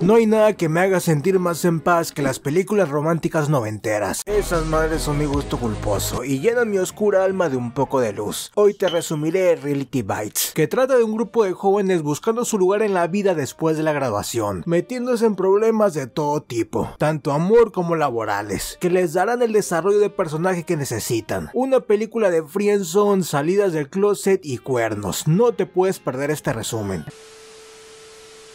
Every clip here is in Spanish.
No hay nada que me haga sentir más en paz que las películas románticas noventeras. Esas madres son mi gusto culposo y llenan mi oscura alma de un poco de luz. Hoy te resumiré Reality Bites, que trata de un grupo de jóvenes buscando su lugar en la vida después de la graduación, metiéndose en problemas de todo tipo, tanto amor como laborales, que les darán el desarrollo de personaje que necesitan. Una película de friendzone, salidas del closet y cuernos. No te puedes perder este resumen.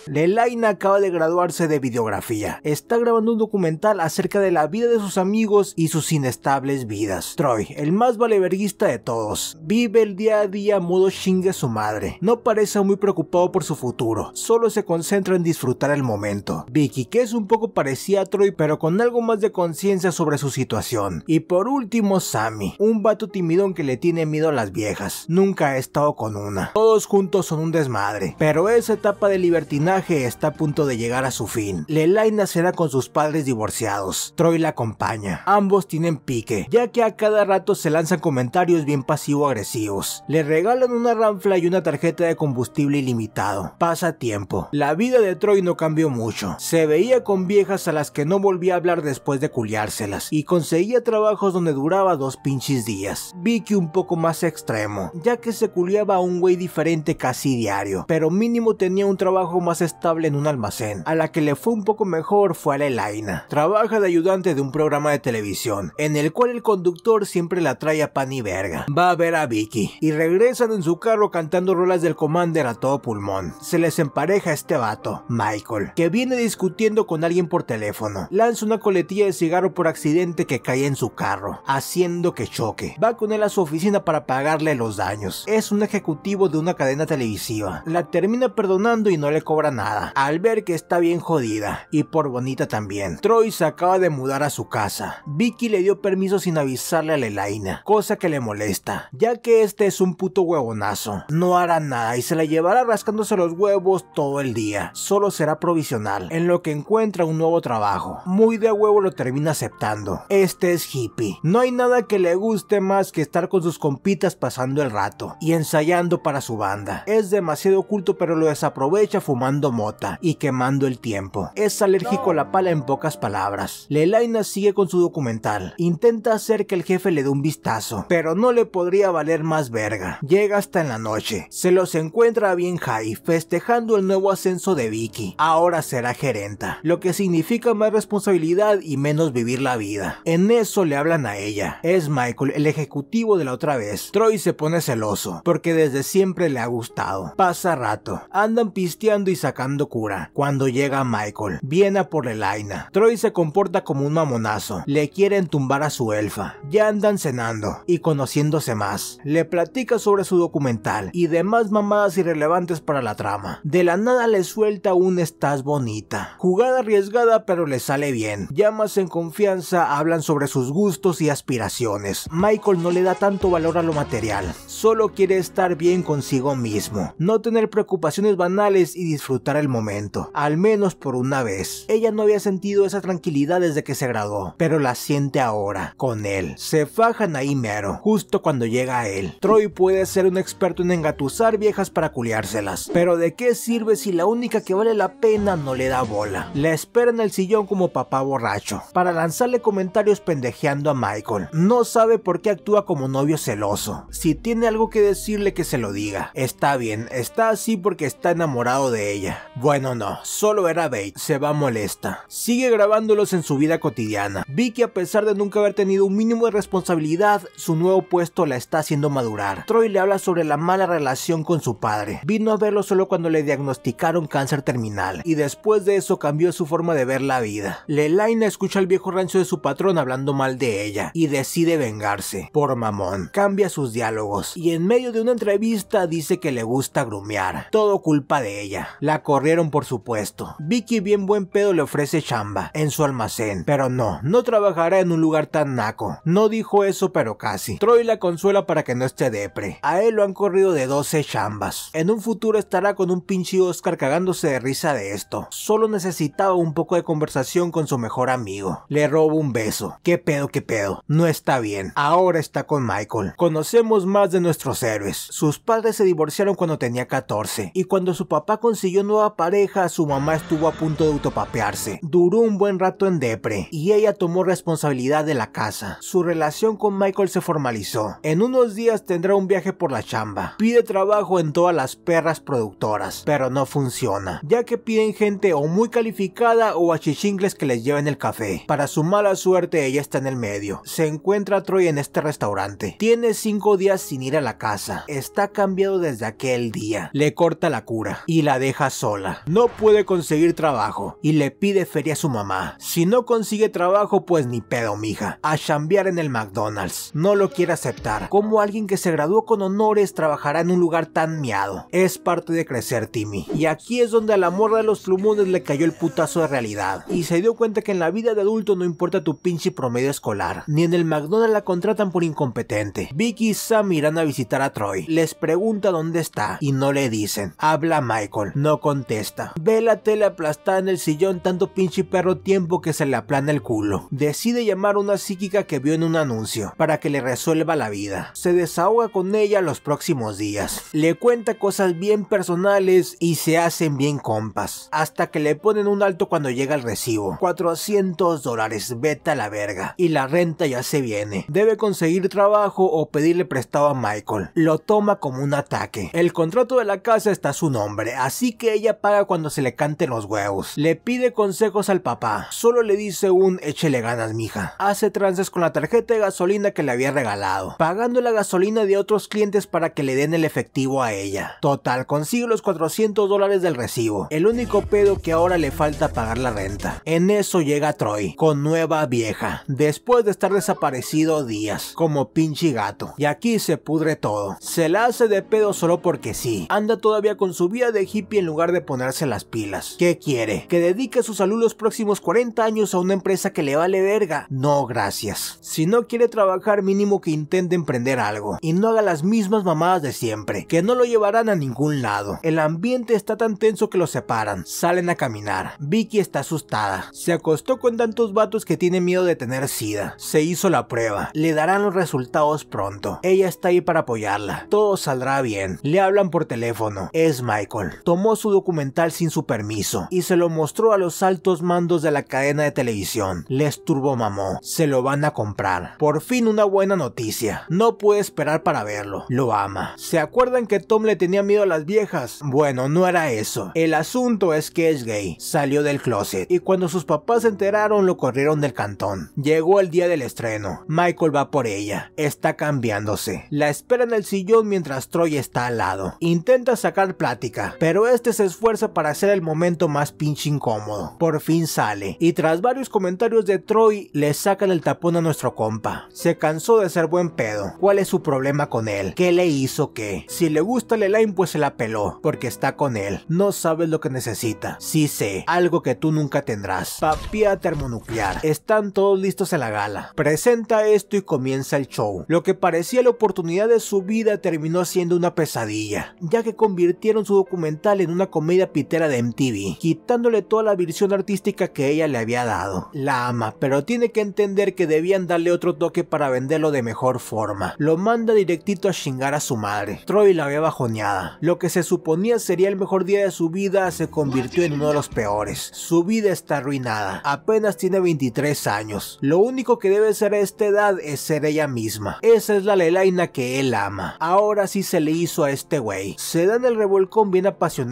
Lelaina acaba de graduarse de videografía. Está grabando un documental acerca de la vida de sus amigos y sus inestables vidas. Troy, el más valeverguista de todos, vive el día a día a modo su madre. No parece muy preocupado por su futuro, solo se concentra en disfrutar el momento. Vicky, que es un poco parecida a Troy, pero con algo más de conciencia sobre su situación. Y por último, Sammy, un vato timidón que le tiene miedo a las viejas. Nunca ha estado con una. Todos juntos son un desmadre, pero esa etapa de libertinar está a punto de llegar a su fin. Lelaina nacerá con sus padres divorciados. Troy la acompaña. Ambos tienen pique, ya que a cada rato se lanzan comentarios bien pasivo-agresivos. Le regalan una ranfla y una tarjeta de combustible ilimitado. Pasa tiempo. La vida de Troy no cambió mucho. Se veía con viejas a las que no volvía a hablar después de culiárselas y conseguía trabajos donde duraba dos pinches días. Vicky un poco más extremo, ya que se culiaba a un güey diferente casi diario, pero mínimo tenía un trabajo más estable en un almacén. A la que le fue un poco mejor fue a la Elaina. Trabaja de ayudante de un programa de televisión, en el cual el conductor siempre la trae a pan y verga. Va a ver a Vicky, y regresan en su carro cantando rolas del Commander a todo pulmón. Se les empareja este vato, Michael, que viene discutiendo con alguien por teléfono. Lanza una coletilla de cigarro por accidente que cae en su carro, haciendo que choque. Va con él a su oficina para pagarle los daños. Es un ejecutivo de una cadena televisiva. La termina perdonando y no le cobra nada, al ver que está bien jodida y por bonita también. Troy se acaba de mudar a su casa. Vicky le dio permiso sin avisarle a Lelaina, cosa que le molesta, ya que este es un puto huevonazo. No hará nada y se la llevará rascándose los huevos todo el día. Solo será provisional, en lo que encuentra un nuevo trabajo. Muy de huevo lo termina aceptando. Este es hippie. No hay nada que le guste más que estar con sus compitas pasando el rato y ensayando para su banda. Es demasiado oculto pero lo desaprovecha fumando mota y quemando el tiempo. Es alérgico a la pala en pocas palabras. Lelaina sigue con su documental. Intenta hacer que el jefe le dé un vistazo, pero no le podría valer más verga. Llega hasta en la noche. Se los encuentra bien high, festejando el nuevo ascenso de Vicky. Ahora será gerenta, lo que significa más responsabilidad y menos vivir la vida. En eso le hablan a ella. Es Michael, el ejecutivo de la otra vez. Troy se pone celoso, porque desde siempre le ha gustado. Pasa rato. Andan pisteando y sacando sacando cura, cuando llega Michael. Viene a por aina, Troy se comporta como un mamonazo. Le quieren tumbar a su elfa. Ya andan cenando y conociéndose más. Le platica sobre su documental y demás mamadas irrelevantes para la trama. De la nada le suelta un estás bonita. Jugada arriesgada pero le sale bien. Llamas en confianza hablan sobre sus gustos y aspiraciones. Michael no le da tanto valor a lo material. Solo quiere estar bien consigo mismo. No tener preocupaciones banales y disfrutar el momento, al menos por una vez. Ella no había sentido esa tranquilidad desde que se graduó, pero la siente ahora, con él. Se fajan ahí mero, justo cuando llega a él. Troy puede ser un experto en engatusar viejas para culiárselas, pero ¿de qué sirve si la única que vale la pena no le da bola? La espera en el sillón como papá borracho, para lanzarle comentarios pendejeando a Michael. No sabe por qué actúa como novio celoso. Si tiene algo que decirle que se lo diga. Está bien, está así porque está enamorado de ella bueno, no, solo era bait, se va molesta. Sigue grabándolos en su vida cotidiana. Vicky, a pesar de nunca haber tenido un mínimo de responsabilidad, su nuevo puesto la está haciendo madurar. Troy le habla sobre la mala relación con su padre. Vino a verlo solo cuando le diagnosticaron cáncer terminal, y después de eso cambió su forma de ver la vida. Lelaina escucha al viejo rancho de su patrón hablando mal de ella, y decide vengarse, por mamón. Cambia sus diálogos, y en medio de una entrevista dice que le gusta grumear. Todo culpa de ella. La corrieron por supuesto. Vicky bien buen pedo le ofrece chamba en su almacén, pero no, no trabajará en un lugar tan naco. No dijo eso, pero casi. Troy la consuela para que no esté depre. A él lo han corrido de 12 chambas. En un futuro estará con un pinche Oscar cagándose de risa de esto. Solo necesitaba un poco de conversación con su mejor amigo. Le robo un beso. ¿Qué pedo, qué pedo? No está bien. Ahora está con Michael. Conocemos más de nuestros héroes. Sus padres se divorciaron cuando tenía 14 y cuando su papá consiguió nueva pareja, su mamá estuvo a punto de autopapearse. Duró un buen rato en depre y ella tomó responsabilidad de la casa. Su relación con Michael se formalizó. En unos días tendrá un viaje por la chamba. Pide trabajo en todas las perras productoras, pero no funciona, ya que piden gente o muy calificada o a chichingles que les lleven el café. Para su mala suerte, ella está en el medio. Se encuentra Troy en este restaurante. Tiene cinco días sin ir a la casa. Está cambiado desde aquel día. Le corta la cura y la deja sola. No puede conseguir trabajo y le pide feria a su mamá. Si no consigue trabajo, pues ni pedo, mija. A chambear en el McDonald's. No lo quiere aceptar. Como alguien que se graduó con honores trabajará en un lugar tan miado. Es parte de crecer, Timmy. Y aquí es donde a la morra de los plumones le cayó el putazo de realidad. Y se dio cuenta que en la vida de adulto no importa tu pinche promedio escolar. Ni en el McDonald's la contratan por incompetente. Vicky y Sam irán a visitar a Troy. Les pregunta dónde está y no le dicen. Habla Michael. No contesta. ve la tele aplastada en el sillón tanto pinche perro tiempo que se le aplana el culo. Decide llamar a una psíquica que vio en un anuncio para que le resuelva la vida. Se desahoga con ella los próximos días. Le cuenta cosas bien personales y se hacen bien compas. Hasta que le ponen un alto cuando llega el recibo. 400 dólares, vete a la verga. Y la renta ya se viene. Debe conseguir trabajo o pedirle prestado a Michael. Lo toma como un ataque. El contrato de la casa está a su nombre, así que ella paga cuando se le canten los huevos. Le pide consejos al papá. Solo le dice un échele ganas, mija. Hace trances con la tarjeta de gasolina que le había regalado, pagando la gasolina de otros clientes para que le den el efectivo a ella. Total, consigue los 400 dólares del recibo. El único pedo que ahora le falta pagar la renta. En eso llega Troy, con nueva vieja, después de estar desaparecido días, como pinche gato. Y aquí se pudre todo. Se la hace de pedo solo porque sí. Anda todavía con su vida de hippie en lugar de ponerse las pilas. ¿Qué quiere? ¿Que dedique su salud los próximos 40 años a una empresa que le vale verga? No, gracias. Si no quiere trabajar, mínimo que intente emprender algo. Y no haga las mismas mamadas de siempre, que no lo llevarán a ningún lado. El ambiente está tan tenso que lo separan. Salen a caminar. Vicky está asustada. Se acostó con tantos vatos que tiene miedo de tener sida. Se hizo la prueba. Le darán los resultados pronto. Ella está ahí para apoyarla. Todo saldrá bien. Le hablan por teléfono. Es Michael. Tomó su documental sin su permiso y se lo mostró a los altos mandos de la cadena de televisión. Les mamó Se lo van a comprar. Por fin una buena noticia. No puede esperar para verlo. Lo ama. ¿Se acuerdan que Tom le tenía miedo a las viejas? Bueno, no era eso. El asunto es que es gay. Salió del closet y cuando sus papás se enteraron lo corrieron del cantón. Llegó el día del estreno. Michael va por ella. Está cambiándose. La espera en el sillón mientras Troy está al lado. Intenta sacar plática, pero este se esfuerza para hacer el momento más pinche incómodo. Por fin sale, y tras varios comentarios de Troy, le sacan el tapón a nuestro compa. Se cansó de ser buen pedo. ¿Cuál es su problema con él? ¿Qué le hizo qué? Si le gusta el Elaine, pues se la peló, porque está con él. No sabes lo que necesita. Sí sé, algo que tú nunca tendrás. Papía termonuclear. Están todos listos en la gala. Presenta esto y comienza el show. Lo que parecía la oportunidad de su vida terminó siendo una pesadilla, ya que convirtieron su documental en una comedia pitera de MTV, quitándole toda la visión artística que ella le había dado. La ama, pero tiene que entender que debían darle otro toque para venderlo de mejor forma. Lo manda directito a chingar a su madre. Troy la ve bajoneada. Lo que se suponía sería el mejor día de su vida se convirtió en uno de los peores. Su vida está arruinada. Apenas tiene 23 años. Lo único que debe ser a esta edad es ser ella misma. Esa es la Lelaina que él ama. Ahora sí se le hizo a este güey. Se dan el revolcón bien apasionado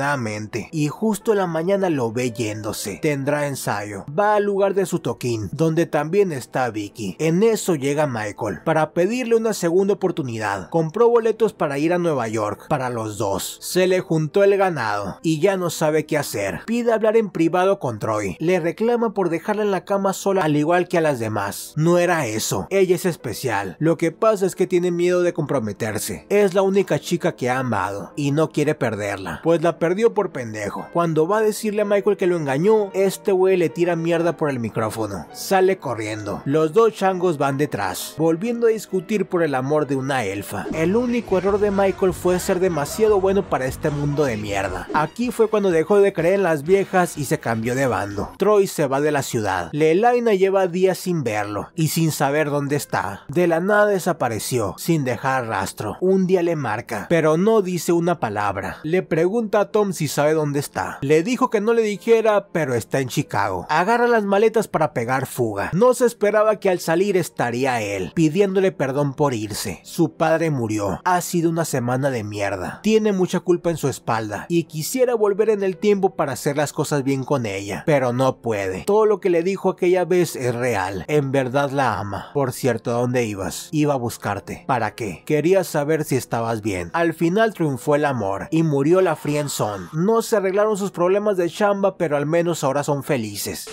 y justo en la mañana lo ve yéndose. Tendrá ensayo. Va al lugar de su toquín, donde también está Vicky. En eso llega Michael para pedirle una segunda oportunidad. Compró boletos para ir a Nueva York para los dos. Se le juntó el ganado y ya no sabe qué hacer. Pide hablar en privado con Troy. Le reclama por dejarla en la cama sola al igual que a las demás. No era eso. Ella es especial. Lo que pasa es que tiene miedo de comprometerse. Es la única chica que ha amado y no quiere perderla, pues la perdió por pendejo. Cuando va a decirle a Michael que lo engañó, este güey le tira mierda por el micrófono. Sale corriendo. Los dos changos van detrás, volviendo a discutir por el amor de una elfa. El único error de Michael fue ser demasiado bueno para este mundo de mierda. Aquí fue cuando dejó de creer en las viejas y se cambió de bando. Troy se va de la ciudad. Lelaina lleva días sin verlo y sin saber dónde está. De la nada desapareció, sin dejar rastro. Un día le marca, pero no dice una palabra. Le pregunta a Tom si sabe dónde está. Le dijo que no le dijera, pero está en Chicago. Agarra las maletas para pegar fuga. No se esperaba que al salir estaría él, pidiéndole perdón por irse. Su padre murió. Ha sido una semana de mierda. Tiene mucha culpa en su espalda y quisiera volver en el tiempo para hacer las cosas bien con ella, pero no puede. Todo lo que le dijo aquella vez es real. En verdad la ama. Por cierto, ¿a dónde ibas? Iba a buscarte. ¿Para qué? Quería saber si estabas bien. Al final triunfó el amor y murió la Son. No se arreglaron sus problemas de chamba, pero al menos ahora son felices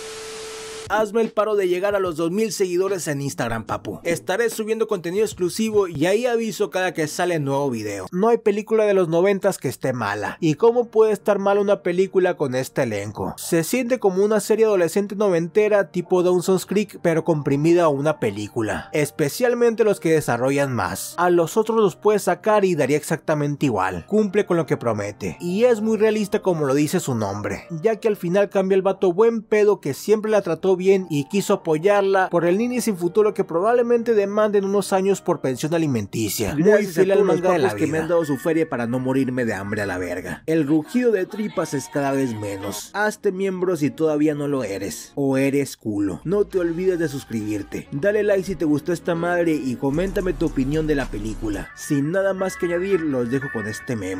hazme el paro de llegar a los 2000 seguidores en Instagram, papu. Estaré subiendo contenido exclusivo y ahí aviso cada que sale nuevo video. No hay película de los 90 que esté mala. ¿Y cómo puede estar mala una película con este elenco? Se siente como una serie adolescente noventera tipo Dawson's Creek, pero comprimida a una película. Especialmente los que desarrollan más. A los otros los puedes sacar y daría exactamente igual. Cumple con lo que promete. Y es muy realista como lo dice su nombre, ya que al final cambia el vato buen pedo que siempre la trató bien y quiso apoyarla por el niño sin futuro que probablemente demanden unos años por pensión alimenticia. Muy fiel al manga que me han dado su feria para no morirme de hambre a la verga. El rugido de tripas es cada vez menos. Hazte miembro si todavía no lo eres. O eres culo. No te olvides de suscribirte. Dale like si te gustó esta madre y coméntame tu opinión de la película. Sin nada más que añadir, los dejo con este meme.